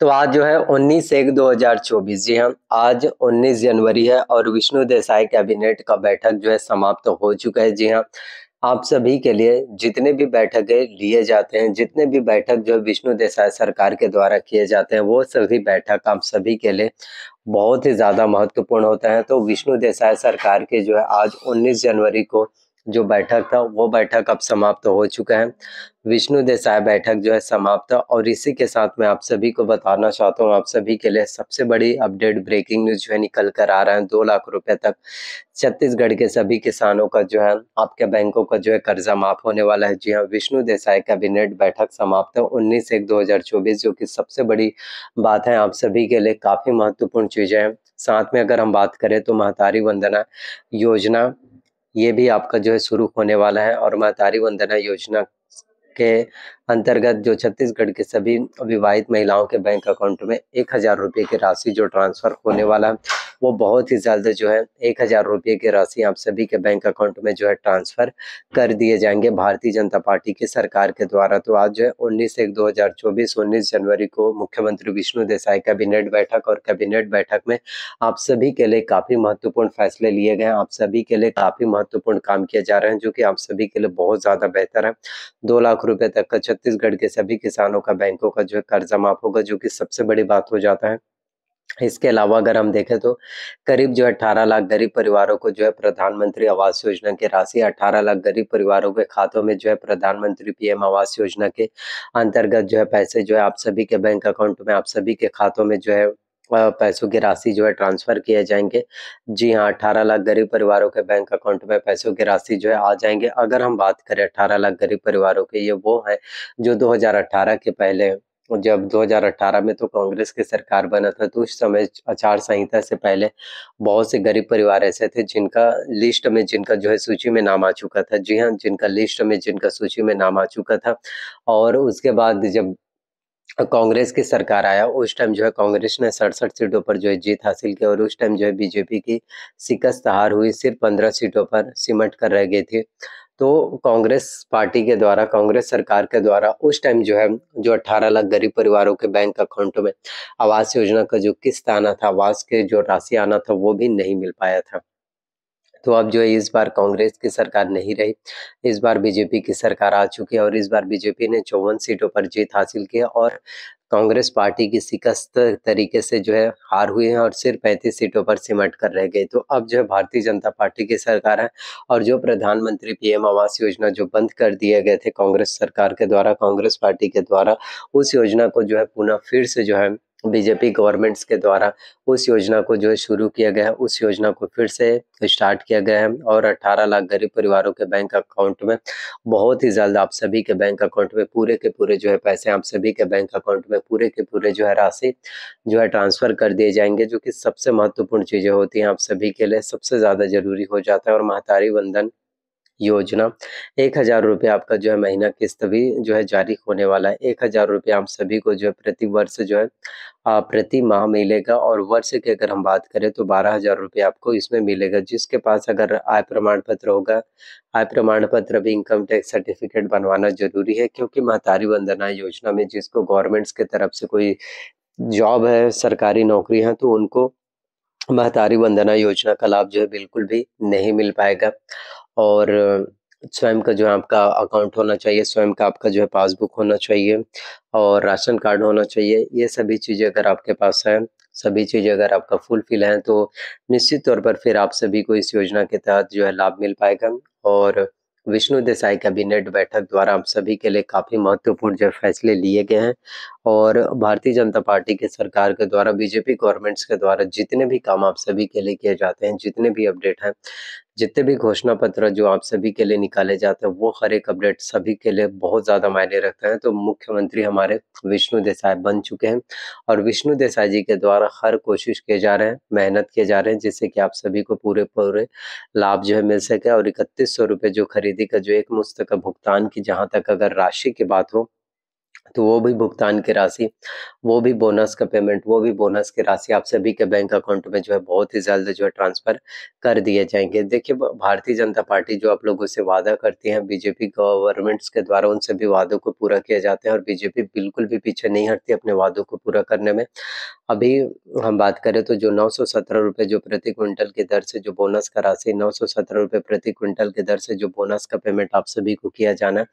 तो आज जो है 19 एक 2024 जी हाँ आज 19 जनवरी है और विष्णु देसाई कैबिनेट का बैठक जो है समाप्त तो हो चुका है जी हाँ आप सभी के लिए जितने भी बैठकें लिए जाते हैं जितने भी बैठक जो विष्णु देसाई सरकार के द्वारा किए जाते हैं वो सभी बैठक आप सभी के लिए बहुत ही ज़्यादा महत्वपूर्ण होता है तो विष्णु देसाई सरकार के जो है आज 19 जनवरी को जो बैठक था वो बैठक अब समाप्त हो चुका है विष्णु देसाई बैठक जो है समाप्त और इसी के साथ मैं आप सभी को बताना चाहता हूँ आप सभी के लिए सबसे बड़ी अपडेट ब्रेकिंग न्यूज जो है निकल कर आ रहा है दो लाख रुपए तक छत्तीसगढ़ के सभी किसानों का जो है आपके बैंकों का जो है कर्जा माफ होने वाला है जी हाँ विष्णु देसाई कैबिनेट बैठक समाप्त है उन्नीस एक दो जो की सबसे बड़ी बात है आप सभी के लिए काफी महत्वपूर्ण चीजें हैं साथ में अगर हम बात करें तो महतारी वंदना योजना ये भी आपका जो है शुरू होने वाला है और माँ तारी वंदना योजना के अंतर्गत जो छत्तीसगढ़ के सभी विवाहित महिलाओं के बैंक अकाउंट में एक हजार रुपये की राशि जो ट्रांसफर होने वाला है वो बहुत ही ज़्यादा जो है एक हजार रुपये की राशि आप सभी के बैंक अकाउंट में जो है ट्रांसफर कर दिए जाएंगे भारतीय जनता पार्टी की सरकार के द्वारा तो आज जो है उन्नीस एक दो हजार चौबीस उन्नीस जनवरी को मुख्यमंत्री विष्णु देसाई कैबिनेट बैठक और कैबिनेट बैठक में आप सभी के लिए काफी महत्वपूर्ण फैसले लिए गए आप सभी के लिए काफी महत्वपूर्ण काम किए जा रहे हैं जो की आप सभी के लिए बहुत ज्यादा बेहतर है दो लाख लाख रुपए तक का छत्तीसगढ़ के सभी किसानों का बैंकों का जो है कर्जा माफ होगा जो कि सबसे बड़ी बात हो जाता है इसके अलावा अगर हम देखें तो करीब जो अठारह लाख गरीब परिवारों को जो है प्रधानमंत्री आवास योजना की राशि अठारह लाख गरीब परिवारों के खातों में जो है प्रधानमंत्री पीएम आवास योजना के अंतर्गत जो है पैसे जो है आप सभी के बैंक अकाउंट में आप सभी के खातों में जो है पैसों की राशि जो है ट्रांसफर किए जाएंगे जी हाँ अठारह लाख गरीब परिवारों के बैंक अकाउंट में पैसों की राशि जो है आ जाएंगे अगर हम बात करें अठारह लाख गरीब परिवारों के ये वो है जो अठारह के पहले जब 2018 में तो कांग्रेस की सरकार बना था तो उस समय आचार संहिता से पहले बहुत से गरीब परिवार ऐसे थे जिनका लिस्ट में जिनका जो है सूची में नाम आ चुका था जी हाँ जिनका लिस्ट में जिनका सूची में नाम आ चुका था और उसके बाद जब कांग्रेस की सरकार आया उस टाइम जो है कांग्रेस ने सड़सठ सीटों पर जो है जीत हासिल की और उस टाइम जो है बीजेपी की शिकस्त हार हुई सिर्फ पंद्रह सीटों पर सिमट कर रह गई थी तो कांग्रेस पार्टी के द्वारा कांग्रेस सरकार के द्वारा उस टाइम जो है जो 18 लाख गरीब परिवारों के बैंक अकाउंटों में आवास योजना का जो किस्त आना था आवास के जो राशि आना था वो भी नहीं मिल पाया था तो अब जो है इस बार कांग्रेस की सरकार नहीं रही इस बार बीजेपी की सरकार आ चुकी है और इस बार बीजेपी ने चौवन सीटों पर जीत हासिल की और कांग्रेस पार्टी की शिकस्त तरीके से जो है हार हुई है और सिर्फ पैंतीस सीटों पर सिमट कर रह गए तो अब जो है भारतीय जनता पार्टी की सरकार है और जो प्रधानमंत्री पीएम आवास योजना जो बंद कर दिए गए थे कांग्रेस सरकार के द्वारा कांग्रेस पार्टी के द्वारा उस योजना को जो है पुनः फिर से जो है बीजेपी गवर्नमेंट्स के द्वारा उस योजना को जो है शुरू किया गया है उस योजना को फिर से स्टार्ट किया गया है और 18 लाख गरीब परिवारों के बैंक अकाउंट में बहुत ही जल्द आप सभी के बैंक अकाउंट में पूरे के पूरे जो है पैसे आप सभी के बैंक अकाउंट में पूरे के पूरे जो है राशि जो है ट्रांसफ़र कर दिए जाएंगे जो कि सबसे महत्वपूर्ण चीज़ें होती हैं आप सभी के लिए सबसे ज़्यादा ज़रूरी हो जाता है और महतारी बंधन योजना एक हज़ार रुपये आपका जो है महीना किस्त भी जो है जारी होने वाला है एक हज़ार रुपये आप सभी को जो है प्रति वर्ष जो है प्रति माह मिलेगा और वर्ष की अगर हम बात करें तो बारह हज़ार रुपये आपको इसमें मिलेगा जिसके पास अगर आय प्रमाण पत्र होगा आय प्रमाण पत्र भी इनकम टैक्स सर्टिफिकेट बनवाना जरूरी है क्योंकि महतारी वंदना योजना में जिसको गवर्नमेंट्स के तरफ से कोई जॉब है सरकारी नौकरी है तो उनको महतारी वंदना योजना का लाभ जो है बिल्कुल भी नहीं मिल पाएगा और स्वयं का जो है आपका अकाउंट होना चाहिए स्वयं का आपका जो है पासबुक होना चाहिए और राशन कार्ड होना चाहिए ये सभी चीज़ें अगर आपके पास हैं सभी चीज़ें अगर आपका फुलफिल हैं तो निश्चित तौर पर फिर आप सभी को इस योजना के तहत जो है लाभ मिल पाएगा और विष्णु देसाई कैबिनेट बैठक द्वारा आप सभी के लिए काफ़ी महत्वपूर्ण जो फैसले लिए गए हैं और भारतीय जनता पार्टी के सरकार के द्वारा बीजेपी गवर्नमेंट्स के द्वारा जितने भी काम आप सभी के लिए किए जाते हैं जितने भी अपडेट हैं जितने भी घोषणा पत्र जो आप सभी के लिए निकाले जाते हैं वो हर एक अपडेट सभी के लिए बहुत ज़्यादा मायने रखते हैं तो मुख्यमंत्री हमारे विष्णु देसाई बन चुके हैं और विष्णु देसाई जी के द्वारा हर कोशिश किए जा रहे हैं मेहनत किए जा रहे हैं जिससे कि आप सभी को पूरे पूरे लाभ जो है मिल सके और इकतीस सौ जो खरीदी का जो एक का भुगतान की जहाँ तक अगर राशि की बात हो तो वो भी भुगतान की राशि वो भी बोनस का पेमेंट वो भी बोनस की राशि आप सभी के बैंक अकाउंट में जो है बहुत ही जल्द जो है ट्रांसफ़र कर दिए जाएंगे देखिए भारतीय जनता पार्टी जो आप लोगों से वादा करती है बीजेपी गवर्नमेंट्स के द्वारा उन सभी वादों को पूरा किया जाता है और बीजेपी बिल्कुल भी पीछे नहीं हटती अपने वादों को पूरा करने में अभी हम बात करें तो जो नौ सौ सत्रह रुपये जो प्रति क्विंटल की दर से जो बोनस का राशि नौ सौ सत्रह रुपये प्रति क्विंटल की दर से जो बोनस का पेमेंट आप सभी को किया जाना है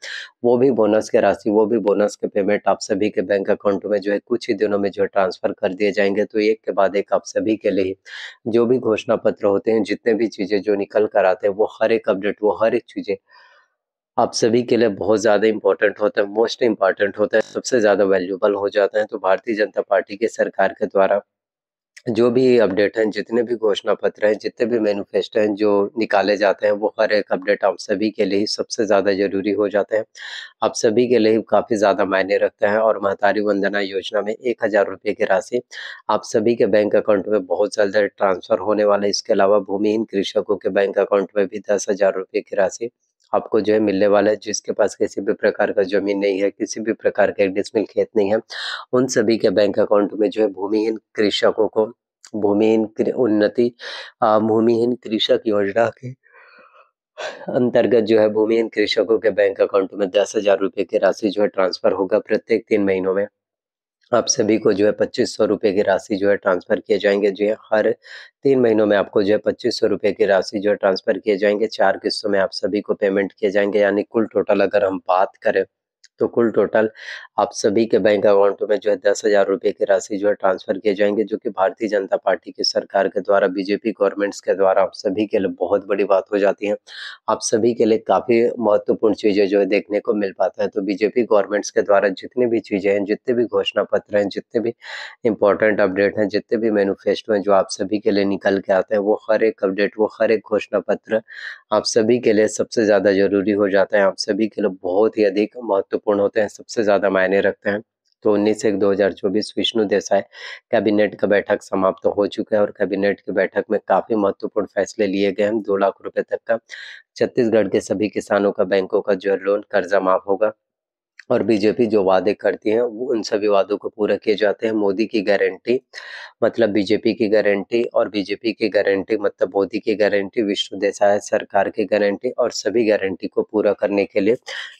वो भी बोनस के राशि वो भी बोनस के पेमेंट आप सभी के बैंक अकाउंट में जो है कुछ ही दिनों में जो है ट्रांसफर कर दिए जाएंगे तो एक के बाद एक आप सभी के लिए जो भी घोषणा पत्र होते हैं जितने भी चीज़ें जो निकल कर आते हैं वो हर एक अपडेट वो हर एक चीज़ें आप सभी के लिए बहुत ज़्यादा इंपॉर्टेंट होते हैं मोस्ट इम्पॉर्टेंट होते हैं सबसे ज़्यादा वैल्यूबल हो जाते हैं तो भारतीय जनता पार्टी के सरकार के द्वारा जो भी अपडेट हैं जितने भी घोषणा पत्र हैं जितने भी मैनिफेस्टो हैं जो निकाले जाते हैं वो हर एक अपडेट आप सभी के लिए सबसे ज़्यादा ज़रूरी हो जाते हैं आप सभी के लिए काफ़ी ज़्यादा मायने रखते हैं और महतारी वंदना योजना में एक हज़ार रुपये की राशि आप सभी के बैंक अकाउंट में बहुत जल्द ट्रांसफ़र होने वाला है इसके अलावा भूमिहीन कृषकों के बैंक अकाउंट में भी दस हज़ार रुपये की राशि आपको जो है मिलने वाला है जिसके पास किसी भी प्रकार का जमीन नहीं है किसी भी प्रकार का एक खेत नहीं है उन सभी के बैंक अकाउंट में जो है भूमिहीन कृषकों को भूमिहीन उन्नति भूमिहीन कृषक योजना के अंतर्गत जो है भूमिहीन कृषकों के बैंक अकाउंट में दस हजार रुपये की राशि जो है ट्रांसफर होगा प्रत्येक तीन महीनों में आप सभी को जो है पच्चीस सौ रुपये की राशि जो है ट्रांसफ़र किए जाएंगे जो है हाँ, हर तीन महीनों में आपको जो है पच्चीस सौ रुपये की राशि जो है ट्रांसफ़र किए जाएंगे चार किस्तों में आप सभी को पेमेंट किए जाएंगे यानी कुल टोटल अगर हम बात करें तो कुल टोटल आप सभी के बैंक अकाउंट में जो है दस हजार रुपये की राशि जो है ट्रांसफर किए जाएंगे जो कि भारतीय जनता पार्टी की सरकार के द्वारा बीजेपी गवर्नमेंट्स के द्वारा आप सभी के लिए बहुत बड़ी बात हो जाती है आप सभी के लिए काफी महत्वपूर्ण चीजें जो है देखने को मिल पाता है तो बीजेपी गवर्नमेंट्स के द्वारा जितनी भी चीजें हैं जितने भी घोषणा पत्र हैं जितने भी इंपॉर्टेंट अपडेट हैं जितने भी मैनुफेस्टो हैं जो आप सभी के लिए निकल के आते हैं वो हर एक अपडेट वो हर एक घोषणा पत्र आप सभी के लिए सबसे ज्यादा जरूरी हो जाता है आप सभी के लिए बहुत ही अधिक महत्वपूर्ण महत्वपूर्ण होते हैं सबसे ज़्यादा मायने रखते हैं तो उन्नीस एक दो हजार चौबीस विष्णु देसाई कैबिनेट का बैठक समाप्त तो हो चुका है और कैबिनेट की बैठक में काफी महत्वपूर्ण फैसले लिए गए हैं दो लाख रुपए तक का छत्तीसगढ़ के सभी किसानों का बैंकों का जो लोन कर्जा माफ होगा और बीजेपी जो वादे करती है वो उन सभी वादों को पूरा किए जाते हैं मोदी की गारंटी मतलब बीजेपी की गारंटी और बीजेपी की गारंटी मतलब मोदी की गारंटी विष्णु देसाई सरकार की गारंटी और सभी गारंटी को पूरा करने के लिए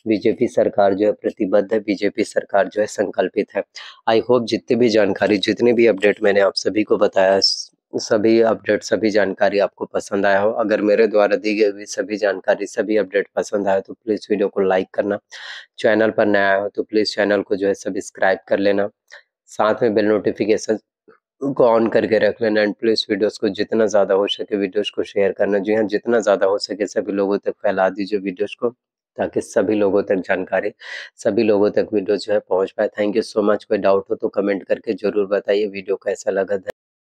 बीजेपी सरकार जो है प्रतिबद्ध है बीजेपी सरकार जो है संकल्पित है आई होप जितनी भी जानकारी जितनी भी अपडेट मैंने आप सभी को बताया सभी अपडेट सभी जानकारी आपको पसंद आया हो अगर मेरे द्वारा दी गई हुई सभी जानकारी सभी अपडेट पसंद आए तो प्लीज़ वीडियो को लाइक करना चैनल पर नया हो तो प्लीज़ चैनल को जो है सब्सक्राइब कर लेना साथ में बेल नोटिफिकेशन को ऑन करके रख लेना एंड प्लीज़ वीडियोस को जितना ज़्यादा हो सके वीडियोस को शेयर करना जी हाँ जितना ज़्यादा हो सके सभी लोगों तक फैला दीजिए वीडियोस को ताकि सभी लोगों तक जानकारी सभी लोगों तक वीडियो जो है पहुंच पाए थैंक यू सो मच कोई डाउट हो तो कमेंट करके जरूर बताइए वीडियो कैसा लगा